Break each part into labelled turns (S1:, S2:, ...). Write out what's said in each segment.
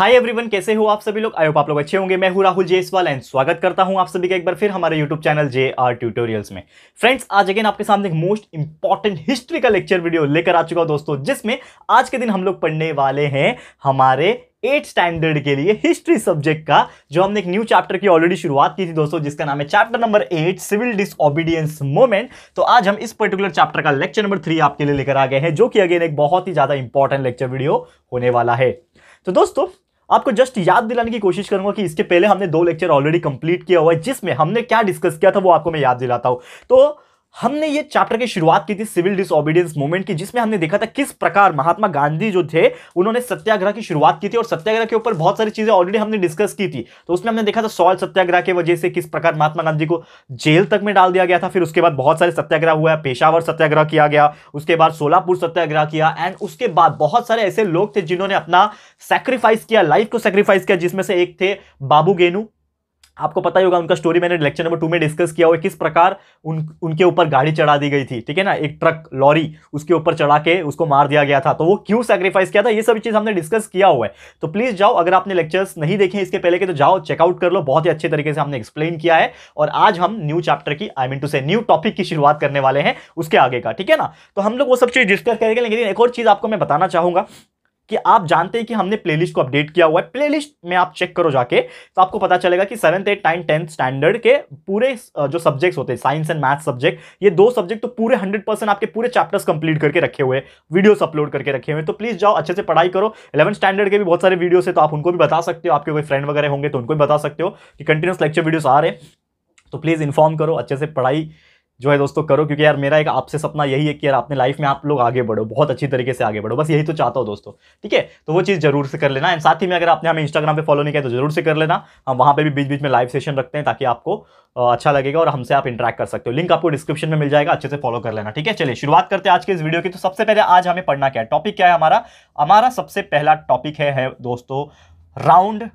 S1: hi everyone कैसे हो आप सभी लोग होप आप लोग अच्छे होंगे मैं हूं राहुल जेसवाल एंड स्वागत करता हूं आप सभी का एक बार फिर हमारे YouTube channel J R tutorials में फ्रेंड्स आज अगेन आपके सामने एक मोस्ट इंपॉर्टेंट हिस्ट्री का लेक्चर वीडियो लेकर आ चुका हूं दोस्तों जिसमें आज के दिन हम लोग पढ़ने वाले हैं हमारे एट स्टैंडर्ड के लिए हिस्ट्री सब्जेक्ट का जो हमने एक न्यू चैप्टर की ऑलरेडी शुरुआत की थी दोस्तों जिसका नाम है chapter number eight civil disobedience movement तो आज हम इस पर्टिकुलर चैप्टर का लेक्चर नंबर थ्री आपके लिए लेकर आ गए हैं जो कि अगेन एक बहुत ही ज़्यादा इंपॉर्टेंट लेक्चर वीडियो होने वाला है तो दोस्तों आपको जस्ट याद दिलाने की कोशिश करूंगा कि इसके पहले हमने दो लेक्चर ऑलरेडी कंप्लीट किया हुआ है जिसमें हमने क्या डिस्कस किया था वो आपको मैं याद दिलाता हूं तो हमने ये चैप्टर की शुरुआत की थी सिविल डिसऑबीडियंस मूवमेंट की जिसमें हमने देखा था किस प्रकार महात्मा गांधी जो थे उन्होंने सत्याग्रह की शुरुआत की थी और सत्याग्रह के ऊपर बहुत सारी चीजें ऑलरेडी हमने डिस्कस की थी तो उसमें हमने देखा था सॉल सत्याग्रह की वजह से किस प्रकार महात्मा गांधी को जेल तक में डाल दिया गया था फिर उसके बाद बहुत सारे सत्याग्रह हुआ पेशावर सत्याग्रह किया गया उसके बाद सोलापुर सत्याग्रह किया एंड उसके बाद बहुत सारे ऐसे लोग थे जिन्होंने अपना सेक्रीफाइस किया लाइफ को सेक्रीफाइस किया जिसमें से एक थे बाबू गेनू आपको पता ही होगा उनका स्टोरी मैंने लेक्चर नंबर टू में डिस्कस किया हुआ किस प्रकार उन उनके ऊपर गाड़ी चढ़ा दी गई थी ठीक है ना एक ट्रक लॉरी उसके ऊपर चढ़ा के उसको मार दिया गया था तो वो क्यों सेक्रीफाइस किया था ये सभी चीज़ हमने डिस्कस किया हुआ है तो प्लीज़ जाओ अगर आपने लेक्चर्स नहीं देखे इसके पहले के तो जाओ चेकआउट कर लो बहुत ही अच्छे तरीके से हमने एक्सप्लेन किया है और आज हम न्यू चैप्टर की आई मीन टू से न्यू टॉपिक की शुरुआत करने वाले हैं उसके आगे का ठीक है ना तो हम लोग वो सब चीज़ डिस्कस करेंगे लेकिन एक और चीज़ आपको मैं बताना चाहूँगा कि आप जानते हैं कि हमने प्लेलिस्ट को अपडेट किया हुआ है प्लेलिस्ट में आप चेक करो जाके तो आपको पता चलेगा कि seventh eight nine tenth standard के पूरे जो सब्जेक्ट्स होते हैं साइंस एंड मैथ्स सब्जेक्ट ये दो सब्जेक्ट तो पूरे हंड्रेड परसेंट आपके पूरे चैप्टर्स कंप्लीट करके रखे हुए वीडियोस अपलोड करके रखे हुए तो प्लीज जाओ अच्छे से पढ़ाई करो इलेवन स्टैंडर्ड के भी बहुत सारे वीडियोस है तो आप उनको भी बता सकते हो आपके कोई फ्रेंड वगैरह होंगे तो उनको भी बता सकते हो कि कंटिन्यूस लेक्चर वीडियो आ रहे हैं तो प्लीज़ इन्फॉर्म करो अच्छे से पढ़ाई जो है दोस्तों करो क्योंकि यार मेरा एक आपसे सपना यही है कि यार अपने लाइफ में आप लोग आगे बढ़ो बहुत अच्छी तरीके से आगे बढ़ो बस यही तो चाहता हूँ दोस्तों ठीक है तो वो चीज़ जरूर से कर लेना एंड साथ ही में अगर आपने हमें इंस्टाग्राम पे फॉलो नहीं किया तो जरूर से कर लेना हम वहाँ पर भी बीच बीच में लाइव सेशन रखते हैं ताकि आपको अच्छा लगेगा और हमसे आप इंटरेक्ट कर सकते हो लिंक आपको डिस्क्रिप्शन में मिल जाएगा अच्छे से फॉलो कर लेना ठीक है चलिए शुरुआत करते हैं आज के इस वीडियो की तो सबसे पहले आज हमें पढ़ना क्या है टॉपिक क्या है हमारा हमारा सबसे पहला टॉपिक है दोस्तों राउंड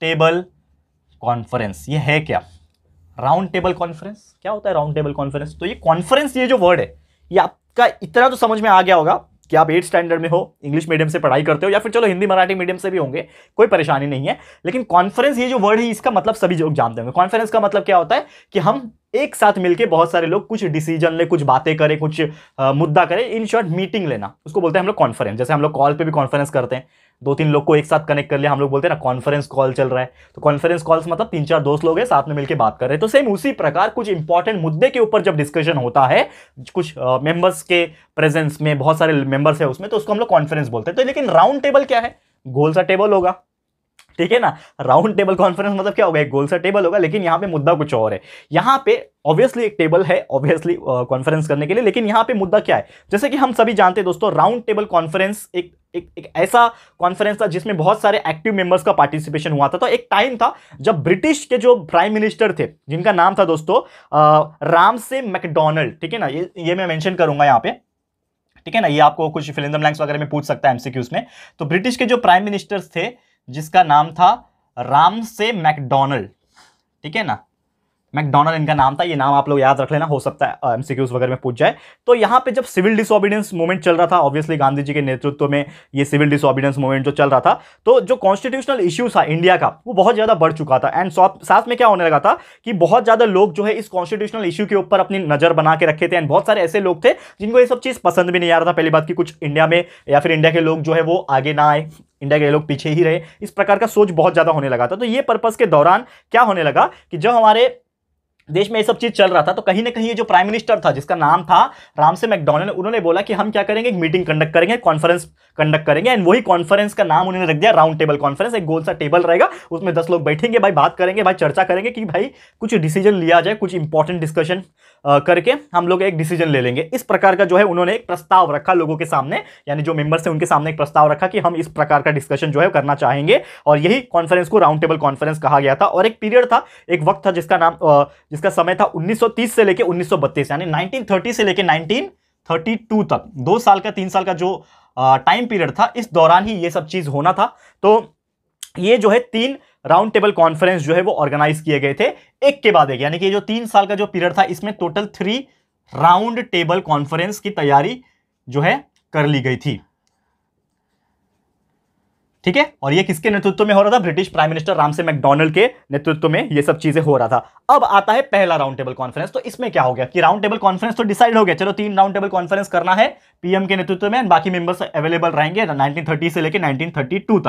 S1: टेबल कॉन्फ्रेंस ये है क्या राउंड टेबल कॉन्फ्रेंस क्या होता है राउंड टेबल कॉन्फ्रेंस तो ये कॉन्फ्रेंस ये जो वर्ड है ये आपका इतना तो समझ में आ गया होगा कि आप एट स्टैंडर्ड में हो इंग्लिश मीडियम से पढ़ाई करते हो या फिर चलो हिंदी मराठी मीडियम से भी होंगे कोई परेशानी नहीं है लेकिन कॉन्फ्रेंस ये जो वर्ड है इसका मतलब सभी लोग जानते होंगे कॉन्फ्रेंस का मतलब क्या होता है कि हम एक साथ मिलके बहुत सारे लोग कुछ डिसीजन ले कुछ बातें करें कुछ आ, मुद्दा करें इन शॉर्ट मीटिंग लेना उसको बोलते हैं हम लोग कॉन्फ्रेंस जैसे हम लोग कॉल पर भी कॉन्फ्रेंस करते हैं दो तीन लोग को एक साथ कनेक्ट कर लिया हम लोग बोलते हैं ना कॉन्फ्रेंस कॉल चल रहा है तो कॉन्फ्रेंस कॉल्स मतलब तीन चार दोस्त लोग हैं साथ में मिलकर बात कर रहे हैं तो सेम उसी प्रकार कुछ इंपॉर्टेंट मुद्दे के ऊपर जब डिस्कशन होता है कुछ मेंबर्स के प्रेजेंस में बहुत सारे मेंबर्स है उसमें तो उसको हम लोग कॉन्फ्रेंस बोलते हैं तो लेकिन राउंड टेबल क्या है गोल सा टेबल होगा ठीक है ना राउंड टेबल कॉन्फ्रेंस मतलब क्या होगा एक गोल सा टेबल होगा लेकिन यहाँ पे मुद्दा कुछ और है यहाँ पे ऑब्वियसली एक टेबल है ऑब्वियसली कॉन्फ्रेंस करने के लिए लेकिन यहाँ पे मुद्दा क्या है जैसे कि हम सभी जानते हैं दोस्तों राउंड टेबल कॉन्फ्रेंस एक एक एक ऐसा कॉन्फ्रेंस था जिसमें बहुत सारे एक्टिव मेंबर्स का पार्टिसिपेशन हुआ था तो एक टाइम था जब ब्रिटिश के जो प्राइम मिनिस्टर थे जिनका नाम था दोस्तों राम से मैकडोनल्ड ठीक है ना ये ये मैं मेंशन करूंगा यहाँ पे ठीक है ना ये आपको कुछ फिलिंदम लैंग्स वगैरह में पूछ सकता है एमसीक्यूज में तो ब्रिटिश के जो प्राइम मिनिस्टर्स थे जिसका नाम था राम से मैकडोनल्ड ठीक है ना मैकडोनल्ड इनका नाम था ये नाम आप लोग याद रख लेना हो सकता है एमसीक्यूज वगैरह में पूछ जाए तो यहाँ पे जब सिविल डिसऑबिडेंस मूवमेंट चल रहा था ऑब्वियसली गांधी जी के नेतृत्व में ये सिविल डिसऑबिडेंस मूवमेंट जो चल रहा था तो जो कॉन्स्टिट्यूशनल इश्यू था इंडिया का वो बहुत ज़्यादा बढ़ चुका था एंड साथ में क्या होने लगा था कि बहुत ज़्यादा लोग जो है इस कॉन्स्टिट्यूशनल इशू के ऊपर अपनी नज़र बना के रखे थे एंड बहुत सारे ऐसे लोग थे जिनको ये सब चीज़ पसंद भी नहीं आ रहा था पहली बात की कुछ इंडिया में या फिर इंडिया के लोग जो है वो आगे ना आए इंडिया के लोग पीछे ही रहे इस प्रकार का सोच बहुत ज़्यादा होने लगा था तो ये पर्पज़ के दौरान क्या होने लगा कि जब हमारे देश में ये सब चीज चल रहा था तो कहीं ना कहीं ये जो प्राइम मिनिस्टर था जिसका नाम था राम से मैकडोनल्ड उन्होंने बोला कि हम क्या करेंगे एक मीटिंग कंडक्ट करेंगे कॉन्फ्रेंस कंडक्ट करेंगे एंड वही कॉन्फ्रेंस का नाम उन्होंने रख दिया राउंड टेबल कॉन्फ्रेंस एक गोल सा टेबल रहेगा उसमें दस लोग बैठेंगे भाई बात करेंगे भाई चर्चा करेंगे कि भाई कुछ डिसीजन लिया जाए कुछ इंपॉर्टेंट डिस्कशन करके हम लोग एक डिसीजन ले लेंगे इस प्रकार का जो है उन्होंने एक प्रस्ताव रखा लोगों के सामने यानी जो मेंबर्स हैं उनके सामने एक प्रस्ताव रखा कि हम इस प्रकार का डिस्कशन जो है करना चाहेंगे और यही कॉन्फ्रेंस को राउंड टेबल कॉन्फ्रेंस कहा गया था और एक पीरियड था एक वक्त था जिसका नाम जिसका समय था उन्नीस से लेकर उन्नीस यानी नाइनटीन से लेकर टू तक दो साल का तीन साल का जो टाइम पीरियड था इस दौरान ही ये सब चीज़ होना था तो ये जो है तीन राउंड टेबल कॉन्फ्रेंस जो है वो ऑर्गेनाइज किए गए थे एक के बाद एक यानी कि जो तीन साल का जो पीरियड था इसमें total three round table conference की तैयारी जो है कर ली गई थी ठीक है और ये किसके नेतृत्व में हो रहा था British prime minister Ramsay MacDonald के नेतृत्व में ये सब चीजें हो रहा था अब आता है पहला राउंड टेबल कॉन्फ्रेंस तो इसमें क्या हो गया कि राउंड टेबल कॉन्फ्रेंस तो डिसाइड हो गया चलो तीन राउंड टेबल कॉन्फ्रेंस करना है पीएम के नेतृत्व में बाकी मेंबर्स अवेलेबल रहेंगे नाइनटीन से लेकर नाइनटीन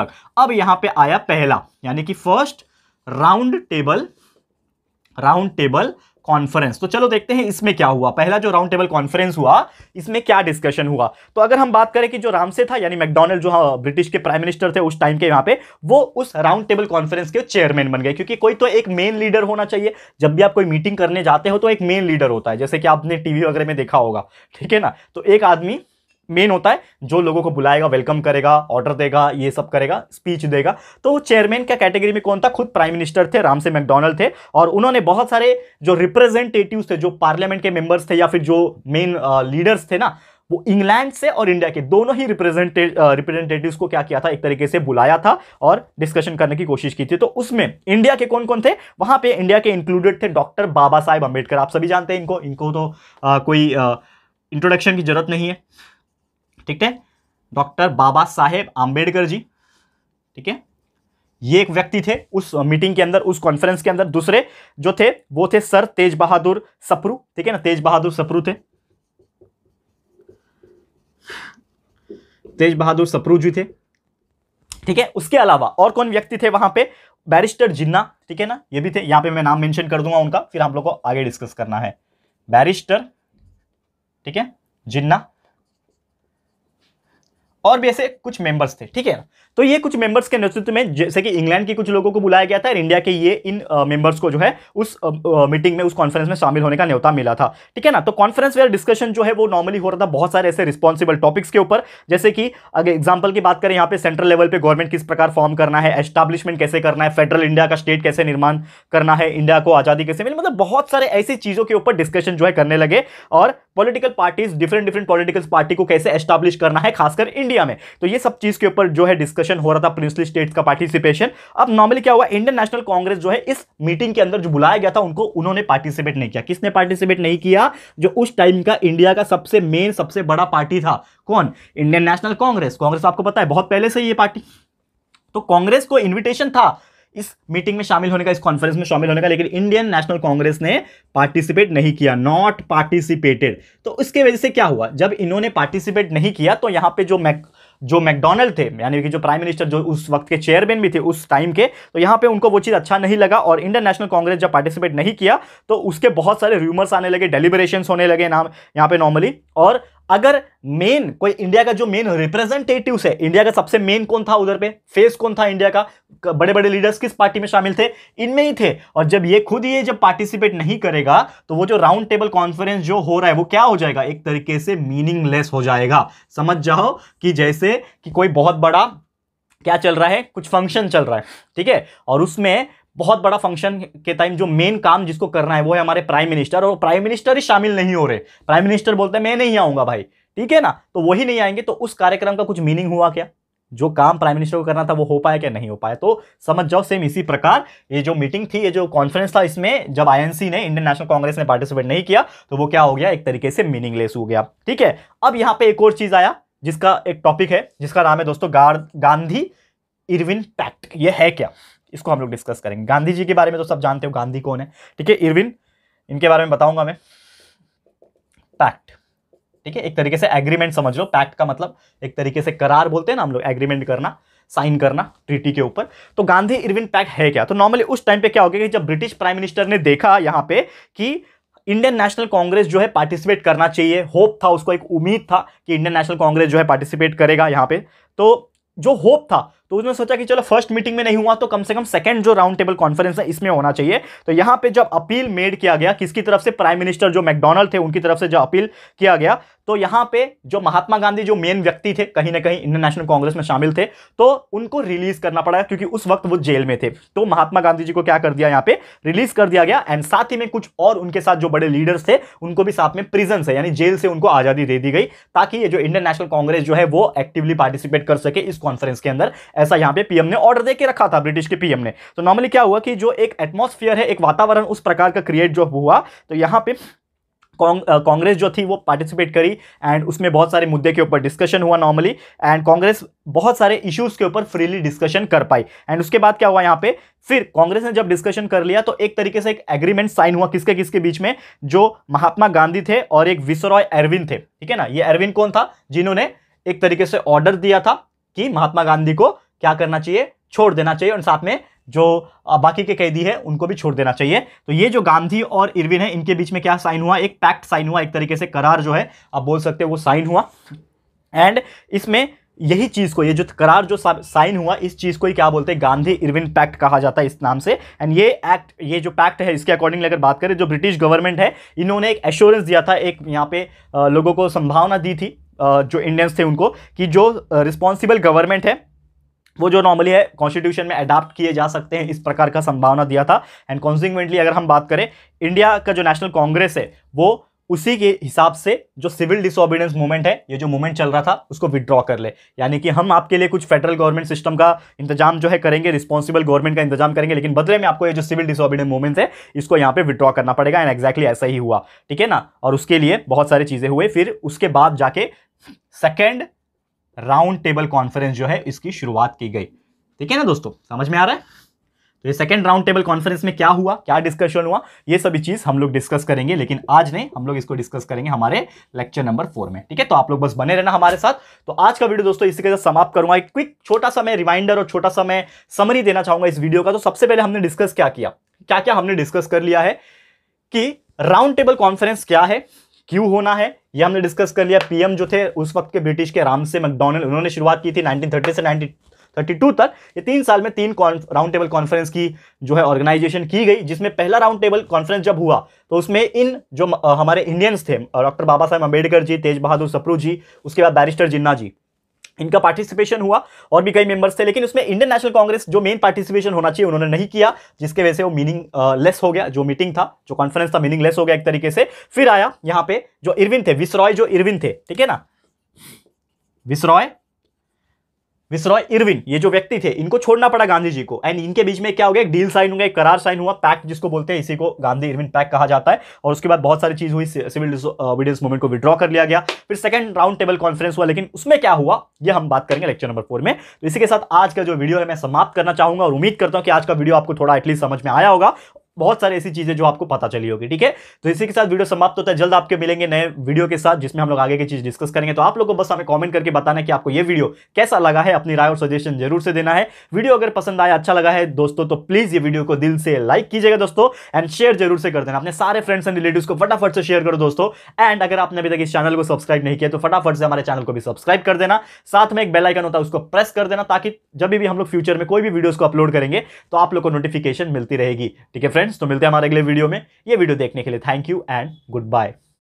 S1: तक अब यहां पर आया पहला यानी कि first round table round table conference तो चलो देखते हैं इसमें क्या हुआ पहला जो राउंड टेबल कॉन्फ्रेंस हुआ इसमें क्या डिस्कशन हुआ तो अगर हम बात करें कि जो रामसे था यानी मैकडोनल्ड जो हाँ, ब्रिटिश के प्राइम मिनिस्टर थे उस टाइम के यहाँ पे वो उस राउंड टेबल कॉन्फ्रेंस के चेयरमैन बन गए क्योंकि कोई तो एक मेन लीडर होना चाहिए जब भी आप कोई मीटिंग करने जाते हो तो एक मेन लीडर होता है जैसे कि आपने टीवी वगैरह में देखा होगा ठीक है ना तो एक आदमी मेन होता है जो लोगों को बुलाएगा वेलकम करेगा ऑर्डर देगा ये सब करेगा स्पीच देगा तो वो चेयरमैन क्या कैटेगरी में कौन था खुद प्राइम मिनिस्टर थे रामसे मैकडोनल्ड थे और उन्होंने बहुत सारे जो रिप्रेजेंटेटिव थे जो पार्लियामेंट के मेंबर्स थे या फिर जो मेन लीडर्स थे ना वो इंग्लैंड से और इंडिया के दोनों ही रिप्रेजेंटे रिप्रेजेंटेटिव्स को क्या किया था एक तरीके से बुलाया था और डिस्कशन करने की कोशिश की थी तो उसमें इंडिया के कौन कौन थे वहां पे इंडिया के इंक्लूडेड थे डॉक्टर बाबा साहेब अम्बेडकर आप सभी जानते हैं इनको इनको तो आ, कोई इंट्रोडक्शन की जरूरत नहीं है ठीक है डॉक्टर बाबा साहेब आम्बेडकर जी ठीक है ये एक व्यक्ति थे उस मीटिंग के अंदर उस कॉन्फ्रेंस के अंदर दूसरे जो थे वो थे सर तेज बहादुर सप्रू ठीक है ना तेज बहादुर सप्रू थे तेज बहादुर सप्रू जी थे ठीक है उसके अलावा और कौन व्यक्ति थे वहां पे बैरिस्टर जिन्ना ठीक है ना ये भी थे यहां पे मैं नाम मेंशन कर दूंगा उनका फिर आप लोग को आगे डिस्कस करना है बैरिस्टर ठीक है जिन्ना और भी ऐसे कुछ मेंबर्स थे ठीक है तो ये कुछ मेंबर्स के नेतृत्व में जैसे कि इंग्लैंड के कुछ लोगों को बुलाया गया था और इंडिया के ये इन मेंबर्स को जो है उस मीटिंग में उस कॉन्फ्रेंस में शामिल होने का न्यौता मिला था ठीक है ना तो कॉन्फ्रेंस वेयर डिस्कशन जो है वो नॉर्मली हो रहा था बहुत सारे ऐसे रिस्पॉन्सिबल टॉपिक्स के ऊपर जैसे कि अगर एग्जाम्पल की बात करें यहाँ पे सेंट्रल लेवल पर गवर्नमेंट किस प्रकार फॉर्म करना है एस्टाब्लिशमेंट कैसे करना है फेडरल इंडिया का स्टेट कैसे निर्माण करना है इंडिया को आज़ादी कैसे मिली मतलब बहुत सारे ऐसी चीज़ों के ऊपर डिस्कशन जो है करने लगे और political parties different different political party को कैसे एस्टाब्लिश करना है खासकर इंडिया इंडिया में तो ये सब चीज के ऊपर जो है डिस्कशन हो रहा था प्रिंसली स्टेट्स का पार्टिसिपेशन अब नॉर्मली क्या हुआ इंडियन नेशनल कांग्रेस जो है इस मीटिंग के अंदर जो बुलाया गया था उनको उन्होंने पार्टिसिपेट नहीं किया किसने पार्टिसिपेट नहीं किया जो उस टाइम का इंडिया का सबसे मेन सबसे बड़ा पार्टी था कौन इंडियन नेशनल कांग्रेस कांग्रेस आपको पता है बहुत पहले से ये पार्टी तो कांग्रेस को इन्विटेशन था इस मीटिंग में शामिल होने का इस कॉन्फ्रेंस में शामिल होने का लेकिन इंडियन नेशनल कांग्रेस ने पार्टिसिपेट नहीं किया नॉट पार्टिसिपेटेड तो इसके वजह से क्या हुआ जब इन्होंने पार्टिसिपेट नहीं किया तो यहाँ पे जो मैक जो मैकडोनल्ड थे यानी कि जो प्राइम मिनिस्टर जो उस वक्त के चेयरमैन भी थे उस टाइम के तो यहाँ पे उनको वो चीज़ अच्छा नहीं लगा और इंडियन नेशनल कांग्रेस जब पार्टिसिपेट नहीं किया तो उसके बहुत सारे र्यूमर्स आने लगे डेलीबरेशन होने लगे नाम यहाँ पे नॉर्मली और अगर मेन कोई इंडिया का जो मेन रिप्रेजेंटेटिव है इंडिया का सबसे मेन कौन था उधर पे फेस कौन था इंडिया का बड़े बड़े लीडर्स किस पार्टी में शामिल थे इनमें ही थे और जब ये खुद ये जब पार्टिसिपेट नहीं करेगा तो वो जो राउंड टेबल कॉन्फ्रेंस जो हो रहा है वो क्या हो जाएगा एक तरीके से मीनिंगलेस हो जाएगा समझ जाओ कि जैसे कि कोई बहुत बड़ा क्या चल रहा है कुछ फंक्शन चल रहा है ठीक है और उसमें बहुत बड़ा फंक्शन के टाइम जो मेन काम जिसको करना है वो है हमारे प्राइम मिनिस्टर और प्राइम मिनिस्टर ही शामिल नहीं हो रहे प्राइम मिनिस्टर बोलते हैं मैं नहीं आऊँगा भाई ठीक है ना तो वही नहीं आएंगे तो उस कार्यक्रम का कुछ मीनिंग हुआ क्या जो काम प्राइम मिनिस्टर को करना था वो हो पाया क्या नहीं हो पाया तो समझ जाओ सेम इसी प्रकार ये जो मीटिंग थी ये जो कॉन्फ्रेंस था इसमें जब आईएनसी ने इंडियन नेशनल कांग्रेस ने पार्टिसिपेट नहीं किया तो वो क्या हो गया एक तरीके से मीनिंगलेस हो गया ठीक है अब यहाँ पे एक और चीज आया जिसका एक टॉपिक है जिसका नाम है दोस्तों गांधी इरविन पैक्ट ये है क्या इसको हम लोग डिस्कस करेंगे गांधी जी के बारे में तो सब जानते हो गांधी कौन है ठीक है इरविन इनके बारे में बताऊंगा मैं पैक्ट ठीक है एक तरीके से एग्रीमेंट समझ लो पैक्ट का मतलब एक तरीके से करार बोलते हैं ना हम लोग एग्रीमेंट करना साइन करना ट्रीटी के ऊपर तो गांधी इरविन पैक्ट है क्या तो नॉर्मली उस टाइम पे क्या हो गया कि जब ब्रिटिश प्राइम मिनिस्टर ने देखा यहाँ पे कि इंडियन नेशनल कांग्रेस जो है पार्टिसिपेट करना चाहिए होप था उसको एक उम्मीद था कि इंडियन नेशनल कांग्रेस जो है पार्टिसिपेट करेगा यहाँ पे तो जो होप था तो उसने सोचा कि चलो फर्स्ट मीटिंग में नहीं हुआ तो कम से कम सेकंड जो राउंड टेबल कॉन्फ्रेंस है इसमें होना चाहिए तो यहां पे जब अपील मेड किया गया किसकी तरफ से प्राइम मिनिस्टर जो मैकडोनल्ड थे उनकी तरफ से जो अपील किया गया तो यहाँ पे जो महात्मा गांधी जो मेन व्यक्ति थे कहीं ना कहीं इंडियन नेशनल कांग्रेस में शामिल थे तो उनको रिलीज करना पड़ा क्योंकि उस वक्त वो जेल में थे तो महात्मा गांधी जी को क्या कर दिया यहाँ पे रिलीज कर दिया गया एंड साथ ही में कुछ और उनके साथ जो बड़े लीडर्स थे उनको भी साथ में प्रिजन से यानी जेल से उनको आजादी दे दी गई ताकि ये जो इंडियन नेशनल कांग्रेस जो है वो एक्टिवली पार्टिसिपेट कर सके इस कॉन्फ्रेंस के अंदर ऐसा यहाँ पे पीएम ने ऑर्डर देके रखा था ब्रिटिश के पीएम ने तो नॉर्मली क्या हुआ कि जो एक एटमोसफियर है एक वातावरण उस प्रकार का क्रिएट जो हुआ तो यहाँ पे कांग्रेस जो थी वो पार्टिसिपेट करी एंड उसमें बहुत सारे मुद्दे के ऊपर डिस्कशन हुआ नॉर्मली एंड कांग्रेस बहुत सारे इश्यूज के ऊपर फ्रीली डिस्कशन कर पाई एंड उसके बाद क्या हुआ यहाँ पे फिर कांग्रेस ने जब डिस्कशन कर लिया तो एक तरीके से एक एग्रीमेंट साइन हुआ किसके किसके बीच में जो महात्मा गांधी थे और एक विसरॉय एरविन थे ठीक है ना ये एरविन कौन था जिन्होंने एक तरीके से ऑर्डर दिया था कि महात्मा गांधी को क्या करना चाहिए छोड़ देना चाहिए और साथ में जो बाकी के कैदी है उनको भी छोड़ देना चाहिए तो ये जो गांधी और इरविन है इनके बीच में क्या साइन हुआ एक पैक्ट साइन हुआ एक तरीके से करार जो है आप बोल सकते हो वो साइन हुआ एंड इसमें यही चीज़ को ये जो करार जो साइन हुआ इस चीज़ को ही क्या बोलते हैं गांधी इरविन पैक्ट कहा जाता है इस नाम से एंड ये एक्ट ये जो पैक्ट है इसके अकॉर्डिंग अगर बात करें जो ब्रिटिश गवर्नमेंट है इन्होंने एक एश्योरेंस दिया था एक यहाँ पे लोगों को संभावना दी थी जो इंडियंस थे उनको कि जो रिस्पॉन्सिबल गवर्नमेंट है वो जो नॉर्मली है कॉन्स्टिट्यूशन में अडाप्ट किए जा सकते हैं इस प्रकार का संभावना दिया था एंड कॉन्सिक्वेंटली अगर हम बात करें इंडिया का जो नेशनल कांग्रेस है वो उसी के हिसाब से जो सिविल डिसऑबिडेंस मूवमेंट है ये जो मूवमेंट चल रहा था उसको विदड्रॉ कर ले यानी कि हम आपके लिए कुछ फेडरल गवर्नमेंट सिस्टम का इंतजाम जो है करेंगे रिस्पॉन्सिबल गवर्नमेंट का इंतजाम करेंगे लेकिन बदले में आपको ये जो सिविल डिसऑबिडेंस मूवमेंट है इसको यहाँ पे विदड्रॉ करना पड़ेगा एंड एक्जैक्टली exactly ऐसा ही हुआ ठीक है ना और उसके लिए बहुत सारी चीज़ें हुए फिर उसके बाद जाके सेकेंड राउंड टेबल कॉन्फ्रेंस जो है इसकी शुरुआत की गई ठीक है ना दोस्तों समझ में आ रहा है तो ये सेकेंड राउंड टेबल कॉन्फ्रेंस में क्या हुआ क्या डिस्कशन हुआ ये सभी चीज हम लोग डिस्कस करेंगे लेकिन आज नहीं हम लोग इसको डिस्कस करेंगे हमारे लेक्चर नंबर फोर में ठीक है तो आप लोग बस बने रहना हमारे साथ तो आज का वीडियो दोस्तों इसी के साथ समाप्त करूंगा एक क्विक छोटा सा मैं रिमाइंडर और छोटा सा मैं समरी देना चाहूंगा इस वीडियो का तो सबसे पहले हमने डिस्कस क्या किया क्या क्या हमने डिस्कस कर लिया है कि राउंड टेबल कॉन्फ्रेंस क्या है क्यों होना है ये हमने डिस्कस कर लिया पीएम जो थे उस वक्त के ब्रिटिश के राम से मैकडोनल्ड उन्होंने शुरुआत की थी 1930 से 1932 तक ये तीन साल में तीन राउंड टेबल कॉन्फ्रेंस की जो है ऑर्गेनाइजेशन की गई जिसमें पहला राउंड टेबल कॉन्फ्रेंस जब हुआ तो उसमें इन जो हमारे इंडियंस थे डॉक्टर बाबा साहेब अम्बेडकर जी तेज बहादुर सप्रू जी उसके बाद बैरिस्टर जिन्ना जी इनका पार्टिसिपेशन हुआ और भी कई मेंबर्स थे लेकिन उसमें इंडियन नेशनल कांग्रेस जो मेन पार्टिसिपेशन होना चाहिए उन्होंने नहीं किया जिसके वजह से वो मीनिंग लेस हो गया जो मीटिंग था जो कॉन्फ्रेंस था मीनिंग लेस हो गया एक तरीके से फिर आया यहां पे जो इरविन थे विसरॉय जो इरविन थे ठीक है ना विसरॉय विसरॉय इरविन ये जो व्यक्ति थे इनको छोड़ना पड़ा गांधी जी को एंड इनके बीच में क्या हो गया एक डील साइन हो गया एक करार साइन हुआ पैक जिसको बोलते हैं इसी को गांधी इरविन पैक कहा जाता है और उसके बाद बहुत सारी चीज हुई सिविल डिफेंस मूवमेंट को विड्रॉ कर लिया गया फिर सेकंड राउंड टेबल कॉन्फ्रेंस हुआ लेकिन उसमें क्या हुआ यह हम बात करेंगे लेक्चर नंबर फोर में तो इसी के साथ आज का जो वीडियो है मैं समाप्त करना चाहूंगा और उम्मीद करता हूँ कि आज का वीडियो आपको थोड़ा एटलीस्ट समझ में आया होगा बहुत सारी ऐसी चीजें जो आपको पता चली होगी ठीक है तो इसी के साथ वीडियो समाप्त होता है जल्द आपके मिलेंगे नए वीडियो के साथ जिसमें हम लोग आगे की चीज डिस्कस करेंगे तो आप लोगों को बस हमें कमेंट करके बताना कि आपको यह वीडियो कैसा लगा है अपनी राय और सजेशन जरूर से देना है वीडियो अगर पसंद आया अच्छा लगा है दोस्तों तो प्लीज ये वीडियो को दिल से लाइक कीजिएगा दोस्तों एंड शेयर जरूर से कर देना अपने सारे फ्रेंड्स एंड रिलेटिव को फटाफट से शेयर करो दोस्तों एंड अगर आपने अभी तक इस चैनल को सब्सक्राइब नहीं किया तो फटाफट से हमारे चैनल को भी सब्सक्राइब कर देना साथ में एक बेलाइकन होता है उसको प्रेस कर देना ताकि जब भी हम लोग फ्यूचर में कोई भी वीडियो को अपलोड करेंगे तो आप लोग को नोटिफिकेशन मिलती रहेगी ठीक है फ्रेंड फ्रेंड्स तो मिलते हैं हमारे अगले वीडियो में ये वीडियो देखने के लिए thank you and good bye